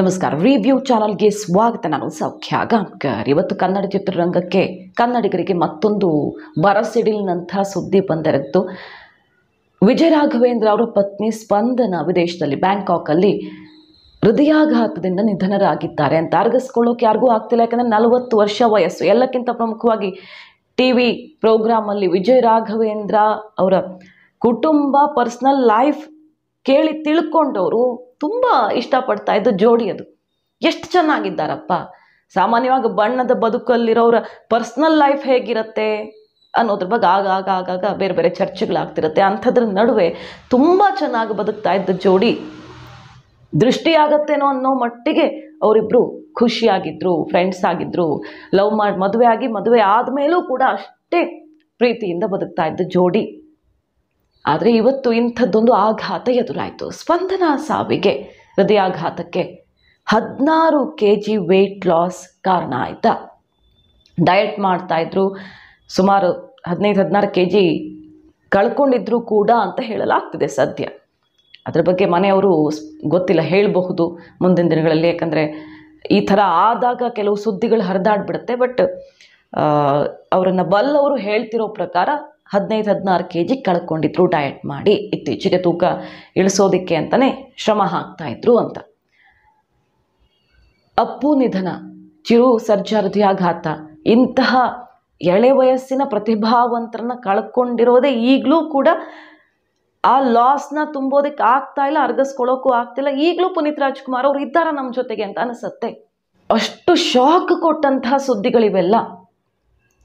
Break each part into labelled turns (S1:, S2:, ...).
S1: ನಮಸ್ಕಾರ ರಿವ್ಯೂ ಚಾನಲ್ಗೆ ಸ್ವಾಗತ ನಾನು ಸೌಖ್ಯ ಗಾಂಕರ್ ಇವತ್ತು ಕನ್ನಡ ಚಿತ್ರರಂಗಕ್ಕೆ ಕನ್ನಡಿಗರಿಗೆ ಮತ್ತೊಂದು ಬರಸಿಡಿಲ್ನಂಥ ಸುದ್ದಿ ಬಂದಿರತ್ತು ವಿಜಯ ರಾಘವೇಂದ್ರ ಅವರ ಪತ್ನಿ ಸ್ಪಂದನ ವಿದೇಶದಲ್ಲಿ ಬ್ಯಾಂಕಾಕಲ್ಲಿ ಹೃದಯಾಘಾತದಿಂದ ನಿಧನರಾಗಿದ್ದಾರೆ ಅಂತ ಅರ್ಗಿಸ್ಕೊಳ್ಳೋಕೆ ಯಾರಿಗೂ ಆಗ್ತಿಲ್ಲ ಯಾಕಂದರೆ ನಲವತ್ತು ವರ್ಷ ವಯಸ್ಸು ಎಲ್ಲಕ್ಕಿಂತ ಪ್ರಮುಖವಾಗಿ ಟಿ ವಿ ಪ್ರೋಗ್ರಾಮಲ್ಲಿ ವಿಜಯ ರಾಘವೇಂದ್ರ ಅವರ ಕುಟುಂಬ ಪರ್ಸ್ನಲ್ ಲೈಫ್ ಕೇಳಿ ತಿಳ್ಕೊಂಡವರು ತುಂಬ ಇಷ್ಟಪಡ್ತಾ ಇದ್ದ ಜೋಡಿ ಅದು ಎಷ್ಟು ಚೆನ್ನಾಗಿದ್ದಾರಪ್ಪ ಸಾಮಾನ್ಯವಾಗಿ ಬಣ್ಣದ ಬದುಕಲ್ಲಿರೋರ ಪರ್ಸ್ನಲ್ ಲೈಫ್ ಹೇಗಿರುತ್ತೆ ಅನ್ನೋದ್ರ ಬಗ್ಗೆ ಆಗಾಗ ಆಗಾಗ ಬೇರೆ ಬೇರೆ ಚರ್ಚೆಗಳಾಗ್ತಿರುತ್ತೆ ಅಂಥದ್ರ ನಡುವೆ ತುಂಬ ಚೆನ್ನಾಗಿ ಬದುಕ್ತಾ ಇದ್ದ ಜೋಡಿ ದೃಷ್ಟಿ ಅನ್ನೋ ಮಟ್ಟಿಗೆ ಅವರಿಬ್ಬರು ಖುಷಿಯಾಗಿದ್ರು ಫ್ರೆಂಡ್ಸ್ ಆಗಿದ್ರು ಲವ್ ಮಾಡಿ ಮದುವೆ ಆಗಿ ಮದುವೆ ಆದಮೇಲೂ ಕೂಡ ಅಷ್ಟೇ ಪ್ರೀತಿಯಿಂದ ಬದುಕ್ತಾ ಇದ್ದ ಜೋಡಿ ಆದರೆ ಇವತ್ತು ಇಂಥದ್ದೊಂದು ಆಘಾತ ಎದುರಾಯಿತು ಸ್ಪಂದನ ಸಾವಿಗೆ ಹೃದಯಾಘಾತಕ್ಕೆ ಹದಿನಾರು ಕೆ ಜಿ ವೆಯ್ಟ್ ಲಾಸ್ ಕಾರಣ ಆಯಿತಾ ಡಯಟ್ ಮಾಡ್ತಾಯಿದ್ರು ಸುಮಾರು ಹದಿನೈದು ಹದಿನಾರು ಕೆ ಜಿ ಕಳ್ಕೊಂಡಿದ್ರು ಕೂಡ ಅಂತ ಹೇಳಲಾಗ್ತಿದೆ ಸದ್ಯ ಅದ್ರ ಬಗ್ಗೆ ಮನೆಯವರು ಗೊತ್ತಿಲ್ಲ ಹೇಳಬಹುದು ಮುಂದಿನ ದಿನಗಳಲ್ಲಿ ಯಾಕಂದರೆ ಈ ಥರ ಆದಾಗ ಕೆಲವು ಸುದ್ದಿಗಳು ಹರಿದಾಡ್ಬಿಡುತ್ತೆ ಬಟ್ ಅವರನ್ನು ಬಲ್ಲವರು ಹೇಳ್ತಿರೋ ಪ್ರಕಾರ ಹದಿನೈದು ಹದಿನಾರು ಕೆ ಜಿ ಕಳ್ಕೊಂಡಿದ್ರು ಡಯಟ್ ಮಾಡಿ ಇತ್ತೀಚೆಗೆ ತೂಕ ಇಳಿಸೋದಕ್ಕೆ ಅಂತಲೇ ಶ್ರಮ ಹಾಕ್ತಾಯಿದ್ರು ಅಂತ ಅಪ್ಪು ನಿಧನ ಚಿರು ಸರ್ಜಾ ಹೃದಯಾಘಾತ ಇಂತಹ ಎಳೆ ವಯಸ್ಸಿನ ಪ್ರತಿಭಾವಂತರನ್ನ ಕಳ್ಕೊಂಡಿರೋದೇ ಈಗಲೂ ಕೂಡ ಆ ಲಾಸ್ನ ತುಂಬೋದಕ್ಕೆ ಆಗ್ತಾ ಇಲ್ಲ ಅರ್ಗಿಸ್ಕೊಳ್ಳೋಕ್ಕೂ ಆಗ್ತಿಲ್ಲ ಈಗಲೂ ಪುನೀತ್ ರಾಜ್ಕುಮಾರ್ ಅವ್ರು ಇದ್ದಾರ ನಮ್ಮ ಜೊತೆಗೆ ಅಂತ ಅನಿಸುತ್ತೆ ಅಷ್ಟು ಶಾಕ್ ಕೊಟ್ಟಂತಹ ಸುದ್ದಿಗಳಿವೆಲ್ಲ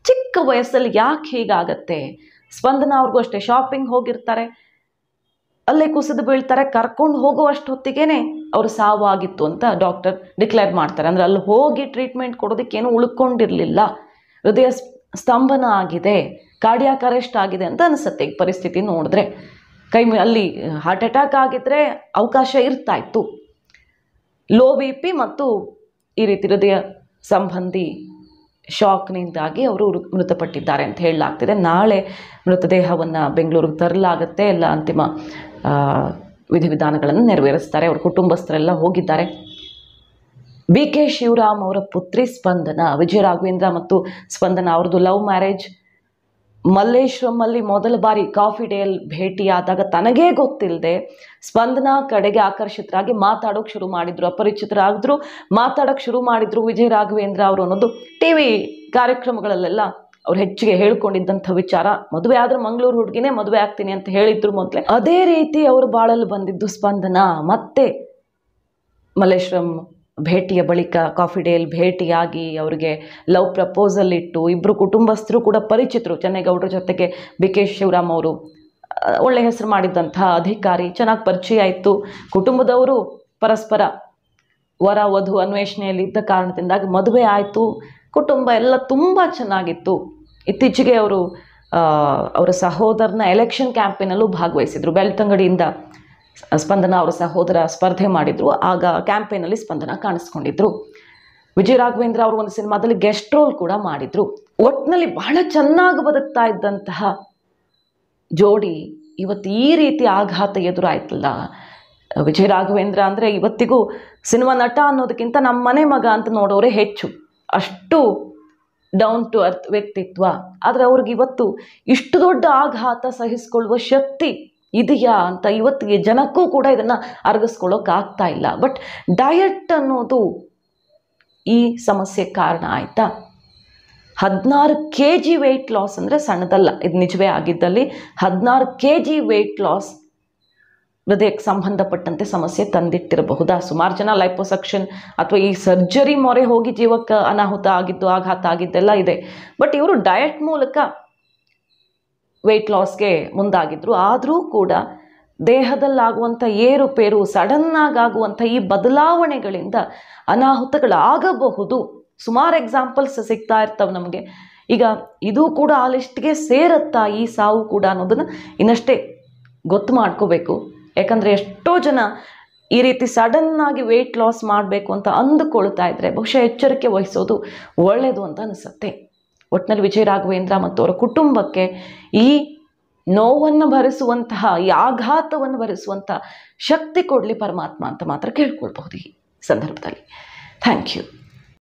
S1: ಚಿಕ್ಕ ವಯಸ್ಸಲ್ಲಿ ಯಾಕೆ ಹೀಗಾಗತ್ತೆ ಸ್ಪಂದನ ಅವ್ರಿಗೂ ಅಷ್ಟೇ ಶಾಪಿಂಗ್ ಹೋಗಿರ್ತಾರೆ ಅಲ್ಲೇ ಕುಸಿದು ಬೀಳ್ತಾರೆ ಕರ್ಕೊಂಡು ಹೋಗುವಷ್ಟು ಹೊತ್ತಿಗೆ ಅವರು ಸಾವಾಗಿತ್ತು ಅಂತ ಡಾಕ್ಟರ್ ಡಿಕ್ಲೇರ್ ಮಾಡ್ತಾರೆ ಅಂದರೆ ಅಲ್ಲಿ ಹೋಗಿ ಟ್ರೀಟ್ಮೆಂಟ್ ಕೊಡೋದಕ್ಕೇನು ಉಳ್ಕೊಂಡಿರಲಿಲ್ಲ ಹೃದಯ ಸ್ತಂಭನ ಆಗಿದೆ ಕಾರ್ಡಿಯಾಕ್ ಅರೆಸ್ಟ್ ಆಗಿದೆ ಅಂತ ಅನಿಸುತ್ತೆ ಈಗ ಪರಿಸ್ಥಿತಿ ನೋಡಿದ್ರೆ ಕೈ ಅಲ್ಲಿ ಹಾರ್ಟ್ ಅಟ್ಯಾಕ್ ಆಗಿದ್ರೆ ಅವಕಾಶ ಇರ್ತಾ ಇತ್ತು ಲೋ ಬಿ ಪಿ ಮತ್ತು ಈ ರೀತಿ ಹೃದಯ ಸಂಬಂಧಿ ಶಾಕ್ನಿಂದಾಗಿ ಅವರು ಮೃತಪಟ್ಟಿದ್ದಾರೆ ಅಂತ ಹೇಳಲಾಗ್ತಿದೆ ನಾಳೆ ಮೃತದೇಹವನ್ನು ಬೆಂಗಳೂರಿಗೆ ತರಲಾಗುತ್ತೆ ಎಲ್ಲ ಅಂತಿಮ ವಿಧಿವಿಧಾನಗಳನ್ನು ನೆರವೇರಿಸ್ತಾರೆ ಅವ್ರ ಕುಟುಂಬಸ್ಥರೆಲ್ಲ ಹೋಗಿದ್ದಾರೆ ಬಿ ಕೆ ಶಿವರಾಮ್ ಅವರ ಪುತ್ರಿ ಸ್ಪಂದನ ವಿಜಯ ರಾಘವೇಂದ್ರ ಮತ್ತು ಸ್ಪಂದನ ಅವ್ರದ್ದು ಲವ್ ಮ್ಯಾರೇಜ್ ಮಲ್ಲೇಶ್ವರಂಲ್ಲಿ ಮೊದಲ ಬಾರಿ ಕಾಫಿ ಡೇಯಲ್ಲಿ ಭೇಟಿಯಾದಾಗ ತನಗೇ ಗೊತ್ತಿಲ್ಲದೆ ಸ್ಪಂದನ ಕಡೆಗೆ ಆಕರ್ಷಿತರಾಗಿ ಮಾತಾಡೋಕೆ ಶುರು ಮಾಡಿದ್ರು ಅಪರಿಚಿತರಾದರು ಮಾತಾಡೋಕೆ ಶುರು ಮಾಡಿದರು ವಿಜಯ ರಾಘವೇಂದ್ರ ಅವರು ಅನ್ನೋದು ಟಿ ವಿ ಕಾರ್ಯಕ್ರಮಗಳಲ್ಲೆಲ್ಲ ಅವ್ರು ಹೆಚ್ಚಿಗೆ ಹೇಳ್ಕೊಂಡಿದ್ದಂಥ ವಿಚಾರ ಮದುವೆ ಆದ್ರೆ ಮಂಗಳೂರು ಹುಡುಗಿನೇ ಮದುವೆ ಆಗ್ತೀನಿ ಅಂತ ಹೇಳಿದ್ರು ಮೊದಲೇ ಅದೇ ರೀತಿ ಅವರು ಬಾಳಲ್ಲಿ ಬಂದಿದ್ದು ಸ್ಪಂದನ ಮತ್ತೆ ಮಲ್ಲೇಶ್ವರಂ ಭೇಟಿಯ ಬಳಿಕ ಕಾಫಿ ಡೇಲ್ ಭೇಟಿಯಾಗಿ ಅವರಿಗೆ ಲವ್ ಪ್ರಪೋಸಲ್ ಇಟ್ಟು ಇಬ್ಬರು ಕುಟುಂಬಸ್ಥರು ಕೂಡ ಪರಿಚಿತರು ಚೆನ್ನೇಗೌಡರ ಜೊತೆಗೆ ಬಿ ಕೆ ಶಿವರಾಮ್ ಅವರು ಒಳ್ಳೆಯ ಹೆಸರು ಮಾಡಿದ್ದಂಥ ಅಧಿಕಾರಿ ಚೆನ್ನಾಗಿ ಪರಿಚಯ ಆಯಿತು ಕುಟುಂಬದವರು ಪರಸ್ಪರ ವರ ವಧು ಅನ್ವೇಷಣೆಯಲ್ಲಿ ಇದ್ದ ಕಾರಣದಿಂದಾಗಿ ಮದುವೆ ಆಯಿತು ಕುಟುಂಬ ಎಲ್ಲ ತುಂಬ ಚೆನ್ನಾಗಿತ್ತು ಇತ್ತೀಚೆಗೆ ಅವರು ಅವರ ಸಹೋದರನ ಎಲೆಕ್ಷನ್ ಕ್ಯಾಂಪೇನಲ್ಲೂ ಭಾಗವಹಿಸಿದರು ಬೆಳ್ತಂಗಡಿಯಿಂದ ಸ್ಪಂದನ ಅವರ ಸಹೋದರ ಸ್ಪರ್ಧೆ ಮಾಡಿದರು ಆಗ ಕ್ಯಾಂಪೇನಲ್ಲಿ ಸ್ಪಂದನ ಕಾಣಿಸ್ಕೊಂಡಿದ್ರು ವಿಜಯ ರಾಘವೇಂದ್ರ ಅವರು ಒಂದು ಸಿನಿಮಾದಲ್ಲಿ ಗೆಸ್ಟ್ ರೋಲ್ ಕೂಡ ಮಾಡಿದರು ಒಟ್ಟಿನಲ್ಲಿ ಬಹಳ ಚೆನ್ನಾಗಿ ಬದುಕ್ತಾ ಇದ್ದಂತಹ ಜೋಡಿ ಇವತ್ತು ಈ ರೀತಿ ಆಘಾತ ಎದುರಾಯ್ತಲ್ಲ ವಿಜಯ ರಾಘವೇಂದ್ರ ಅಂದರೆ ಇವತ್ತಿಗೂ ಸಿನಿಮಾ ನಟ ಅನ್ನೋದಕ್ಕಿಂತ ನಮ್ಮ ಮನೆ ಮಗ ಅಂತ ನೋಡೋರೇ ಹೆಚ್ಚು ಅಷ್ಟು ಡೌನ್ ಟು ಅರ್ತ್ ವ್ಯಕ್ತಿತ್ವ ಆದರೆ ಅವ್ರಿಗೆ ಇವತ್ತು ಇಷ್ಟು ದೊಡ್ಡ ಆಘಾತ ಸಹಿಸಿಕೊಳ್ಳುವ ಶಕ್ತಿ ಇದೆಯಾ ಅಂತ ಇವತ್ತಿಗೆ ಜನಕ್ಕೂ ಕೂಡ ಇದನ್ನು ಆಗ್ತಾ ಇಲ್ಲ ಬಟ್ ಡಯಟ್ ಅನ್ನೋದು ಈ ಸಮಸ್ಯೆ ಕಾರಣ ಆಯಿತಾ ಹದಿನಾರು ಕೆ ಜಿ ವೆಯ್ಟ್ ಲಾಸ್ ಅಂದರೆ ಸಣ್ಣದಲ್ಲ ಇದು ನಿಜವೇ ಆಗಿದ್ದಲ್ಲಿ ಹದಿನಾರು ಕೆ ಜಿ ವೆಯ್ಟ್ ಲಾಸ್ ಹೃದಯಕ್ಕೆ ಸಂಬಂಧಪಟ್ಟಂತೆ ಸಮಸ್ಯೆ ತಂದಿಟ್ಟಿರಬಹುದಾ ಸುಮಾರು ಜನ ಲೈಪೋಸಕ್ಷನ್ ಅಥವಾ ಈ ಸರ್ಜರಿ ಮೊರೆ ಹೋಗಿ ಜೀವಕ್ಕೆ ಅನಾಹುತ ಆಗಿದ್ದು ಆಘಾತ ಆಗಿದ್ದೆಲ್ಲ ಇದೆ ಬಟ್ ಇವರು ಡಯಟ್ ಮೂಲಕ ವೆಯ್ಟ್ ಲಾಸ್ಗೆ ಮುಂದಾಗಿದ್ದರು ಆದರೂ ಕೂಡ ದೇಹದಲ್ಲಾಗುವಂಥ ಏರುಪೇರು ಆಗುವಂಥ ಈ ಬದಲಾವಣೆಗಳಿಂದ ಅನಾಹುತಗಳಾಗಬಹುದು ಸುಮಾರು ಎಕ್ಸಾಂಪಲ್ಸ್ ಸಿಗ್ತಾ ಇರ್ತವೆ ನಮಗೆ ಈಗ ಇದು ಕೂಡ ಆ ಲಿಸ್ಟ್ಗೆ ಸೇರತ್ತಾ ಈ ಸಾವು ಕೂಡ ಅನ್ನೋದನ್ನು ಇನ್ನಷ್ಟೇ ಗೊತ್ತು ಮಾಡ್ಕೋಬೇಕು ಯಾಕಂದರೆ ಎಷ್ಟೋ ಜನ ಈ ರೀತಿ ಸಡನ್ನಾಗಿ ವೆಯ್ಟ್ ಲಾಸ್ ಮಾಡಬೇಕು ಅಂತ ಅಂದುಕೊಳ್ತಾ ಇದ್ದರೆ ಬಹುಶಃ ಎಚ್ಚರಿಕೆ ವಹಿಸೋದು ಒಳ್ಳೆಯದು ಅಂತ ಅನಿಸುತ್ತೆ ಒಟ್ನಲ್ಲಿ ವಿಜಯ ರಾಘವೇಂದ್ರ ಮತ್ತು ಅವರ ಕುಟುಂಬಕ್ಕೆ ಈ ನೋವನ್ನು ಭರಿಸುವಂತಹ ಈ ಆಘಾತವನ್ನು ಭರಿಸುವಂತಹ ಶಕ್ತಿ ಕೊಡಲಿ ಪರಮಾತ್ಮ ಅಂತ ಮಾತ್ರ ಕೇಳ್ಕೊಳ್ಬಹುದು ಈ ಸಂದರ್ಭದಲ್ಲಿ ಥ್ಯಾಂಕ್ ಯು